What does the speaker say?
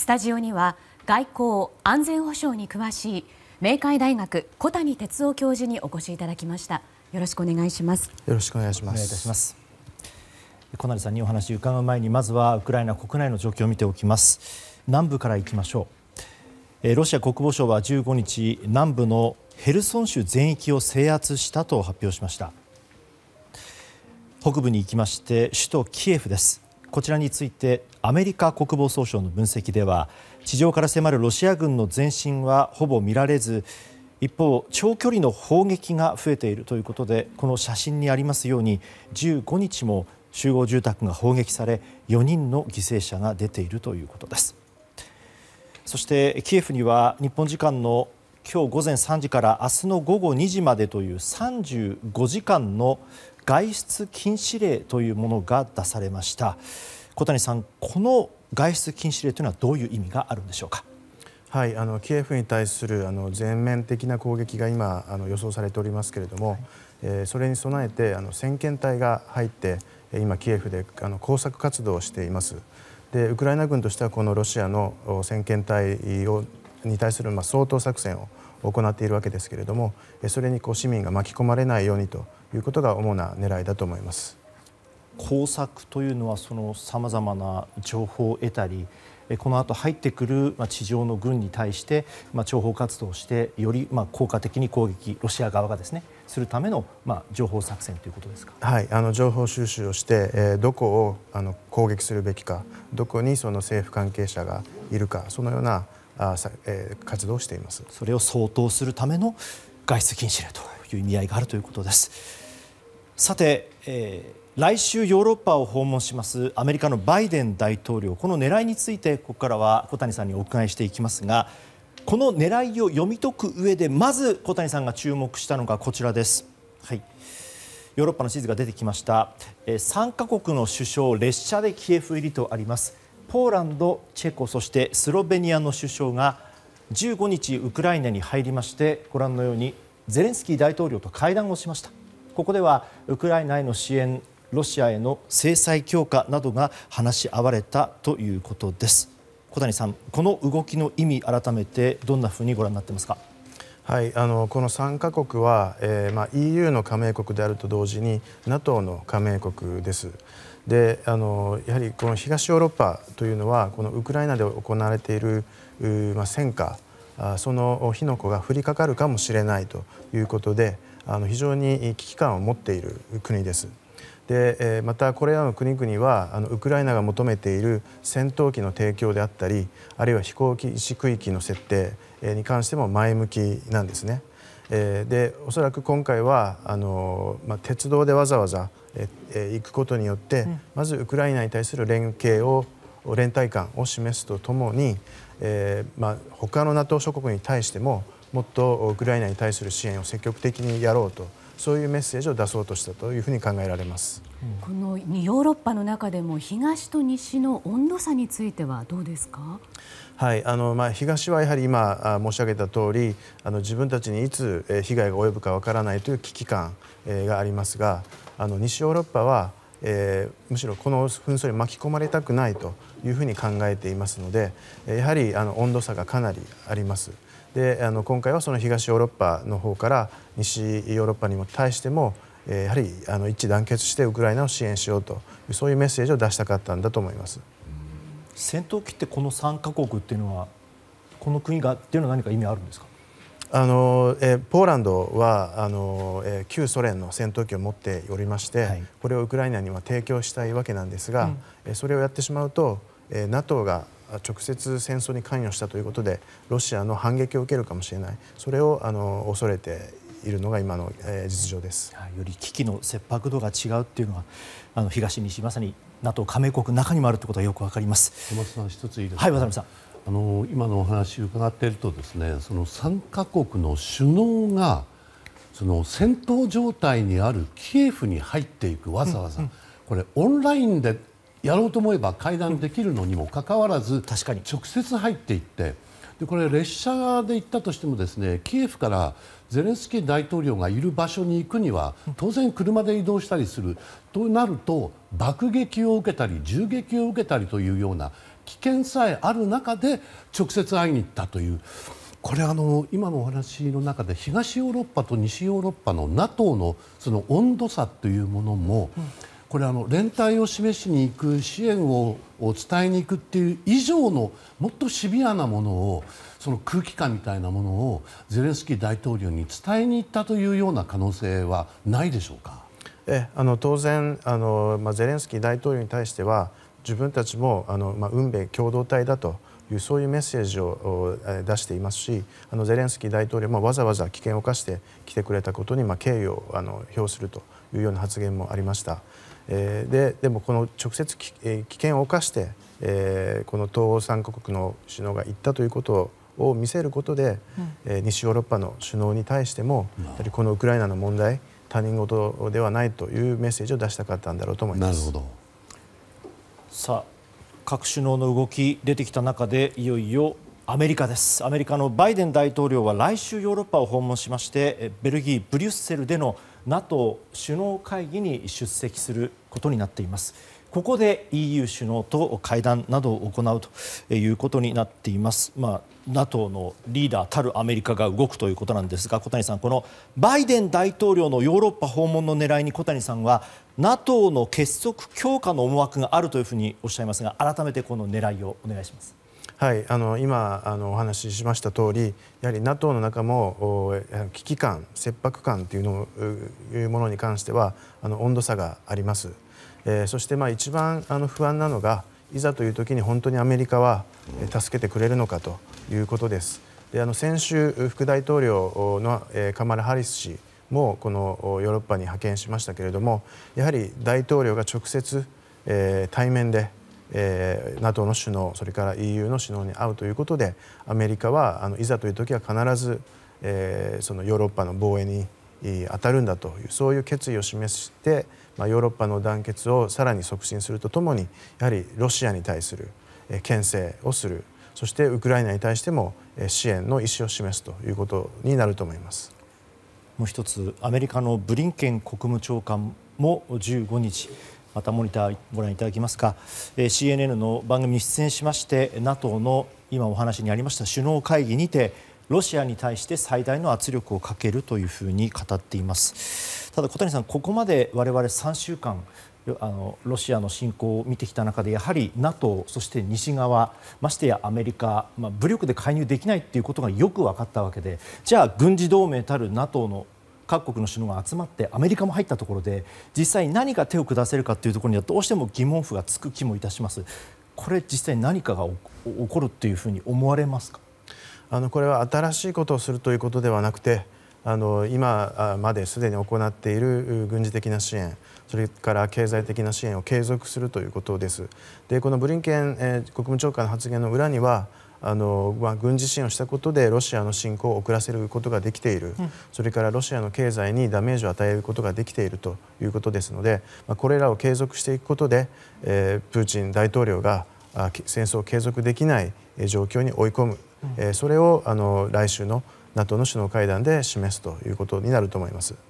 スタジオには外交・安全保障に詳しい明海大学小谷哲男教授にお越しいただきましたよろしくお願いしますよろしくお願いします小谷さんにお話伺う前にまずはウクライナ国内の状況を見ておきます南部からいきましょうえロシア国防省は15日南部のヘルソン州全域を制圧したと発表しました北部に行きまして首都キエフですこちらについてアメリカ国防総省の分析では地上から迫るロシア軍の前進はほぼ見られず一方、長距離の砲撃が増えているということでこの写真にありますように15日も集合住宅が砲撃され4人の犠牲者が出ているということです。そしてキエフには日本時間の今日午前3時から明日の午後2時までという35時間の外出禁止令というものが出されました小谷さん、この外出禁止令というのはどういう意味があるんでしょうか。はい、あのキエフに対するあの全面的な攻撃が今あの予想されておりますけれども、はい、えー、それに備えてあの先遣隊が入って今、キエフであの工作活動をしています。でウクライナ軍としてはこのロシアの先遣隊をに対するまあ掃討作戦を行っているわけですけれどもそれにこう市民が巻き込まれないようにということが主な狙いだと思います工作というのはさまざまな情報を得たりこのあと入ってくる地上の軍に対して諜報活動をしてより効果的に攻撃ロシア側がですね、するための情報作戦ということですか、はい、あの情報収集をして、えどこをあの攻撃するべきかどこにその政府関係者がいるかそのようなあえ活動をしていますそれを相当するための外出禁止令という意味合いがあるということです。さて、来週ヨーロッパを訪問しますアメリカのバイデン大統領この狙いについてここからは小谷さんにお伺いしていきますがこの狙いを読み解くうえでまず小谷さんが注目したのがこちらです。はいヨーロッパの地図が出てきました3か国の首相列車でキエフ入りとありますポーランド、チェコそしてスロベニアの首相が15日ウクライナに入りましてご覧のようにゼレンスキー大統領と会談をしました。ここではウクライナへの支援ロシアへの制裁強化などが話し合われたということです。小谷さん、この動きの意味改めてどんなふうにご覧になってますか。はい、あのこの3カ国は、えー、まあ、EU の加盟国であると同時に NATO の加盟国です。であのやはりこの東ヨーロッパというのはこのウクライナで行われている、まあ、戦火その火の粉が降りかかるかもしれないということで、あの非常に危機感を持っている国です。でまたこれらの国々はあのウクライナが求めている戦闘機の提供であったりあるいは飛行機石区域の設定に関しても前向きなんですね。でおそらく今回はあの、まあ、鉄道でわざわざ行くことによって、まずウクライナに対する連携を連帯感を示すとともに、えーまあ、他の NATO 諸国に対してももっとウクライナに対する支援を積極的にやろうとそういうメッセージを出そうとしたというふうに考えられます。このヨーロッパの中でも東と西の温度差についてはどうですか。はいあのまあ、東はやはり今申し上げた通りあり自分たちにいつ被害が及ぶかわからないという危機感がありますがあの西ヨーロッパはえー、むしろこの紛争に巻き込まれたくないというふうに考えていますのでやはりあの温度差がかなりあります。であの今回はその東ヨーロッパの方から西ヨーロッパにも対してもやはりあの一致団結してウクライナを支援しようというそういうメッセージを出したかったんだと思います戦闘機ってこの3か国っていうのはこの国がっていうのは何か意味あるんですかあのえポーランドはあの、え旧ソ連の戦闘機を持っておりまして、はい、これをウクライナには提供したいわけなんですが、うん、それをやってしまうと、え NATO が直接戦争に関与したということでロシアの反撃を受けるかもしれないそれをあの恐れているのが今の、えー、実情です、より危機の切迫度が違うっていうのはあの東西まさに NATO 加盟国の中にもあるということがよくわかります。山さん一ついいですか。はい、渡辺さん。今のお話を伺っていると3か国の首脳が戦闘状態にあるキエフに入っていくわざわざオンラインでやろうと思えば会談できるのにもかかわらず直接入っていって列車で行ったとしてもキエフからゼレンスキー大統領がいる場所に行くには当然、車で移動したりするとなると爆撃を受けたり銃撃を受けたりというような危険さえある中で直接会いに行ったというこれ、今のお話の中で東ヨーロッパと西ヨーロッパの ＮＡＴＯ の温度差というものも連帯を示しに行く支援を伝えに行くという以上のもっとシビアなものを空気感みたいなものをゼレンスキー大統領に伝えに行ったというような可能性はないでしょうか。当然ゼレンスキー大統領に対しては自分たちもあの、まあ、運命共同体だというそういうメッセージを出していますしあのゼレンスキー大統領もわざわざ危険を冒して来てくれたことに、まあ、敬意をあの表するというような発言もありました。えででも、この直接危険を冒して、えこの東欧3国の首脳が言ったということを見せることで、うん、西ヨーロッパの首脳に対しても、やはりこのウクライナの問題他人事ではないというメッセージを出したかったんだろうと思います。なるほど各首脳の動きが出てきた中でいよいよアメリカですアメリカのバイデン大統領は来週ヨーロッパを訪問しましてベルギー・ブリュッセルでの ＮＡＴＯ 首脳会議に出席することになっています。ここで ＥＵ 首脳と会談などを行うということになっています。まあ、NATO のリーダーたるアメリカが動くということなんですが小谷さん、このバイデン大統領のヨーロッパ訪問の狙いに小谷さんは NATO の結束強化の思惑があるというふうにおっしゃいますが改めてこの狙いをお願いします。はい、あの今あのお話ししました通りやはり NATO の中も危機感、切迫感というのいうものに関してはあの温度差があります。えー、そして、まあ、一番あの不安なのがいざという時に本当にアメリカは助けてくれるのかということです。であの先週、副大統領の、えカマラ・ハリス氏もこのヨーロッパに派遣しましたけれどもやはり大統領が直接、えー、対面で、えー、NATO の首脳それから EU の首脳に会うということでアメリカはあのいざという時は必ず、えー、そのヨーロッパの防衛に当たるんだというそういう決意を示してまあ、ヨーロッパの団結をさらに促進するとともにやはりロシアに対する牽制をするそしてウクライナに対しても支援の意思を示すということになると思います。もう1つアメリカのブリンケン国務長官も15日またモニターご覧いただきますか、CNN の番組に出演しまして NATO の今お話にありました首脳会議にてロシアに対して最大の圧力をかけるというふうに語っています。ただ、小谷さん、ここまで我々3週間ロシアの侵攻を見てきた中でやはり ＮＡＴＯ、そして西側ましてやアメリカ武力で介入できないということがよく分かったわけでじゃあ、軍事同盟たる ＮＡＴＯ の各国の首脳が集まってアメリカも入ったところで実際何が手を下せるかというところにはどうしても疑問符がつく気もいたします。これ実際何かが起こるというふうに思われますかあのこれは新しいことをするということではなくてあの今まですでに行っている軍事的な支援それから経済的な支援を継続するということです。でこのブリンケン、えー、国務長官の発言の裏にはあのまあ、軍事支援をしたことでロシアの侵攻を遅らせることができている、うん、それからロシアの経済にダメージを与えることができているということですので、まあ、これらを継続していくことで、えー、プーチン大統領が戦争を継続できない状況に追い込む、うん、えー、それをあの来週の NATO の首脳会談で示すということになると思います。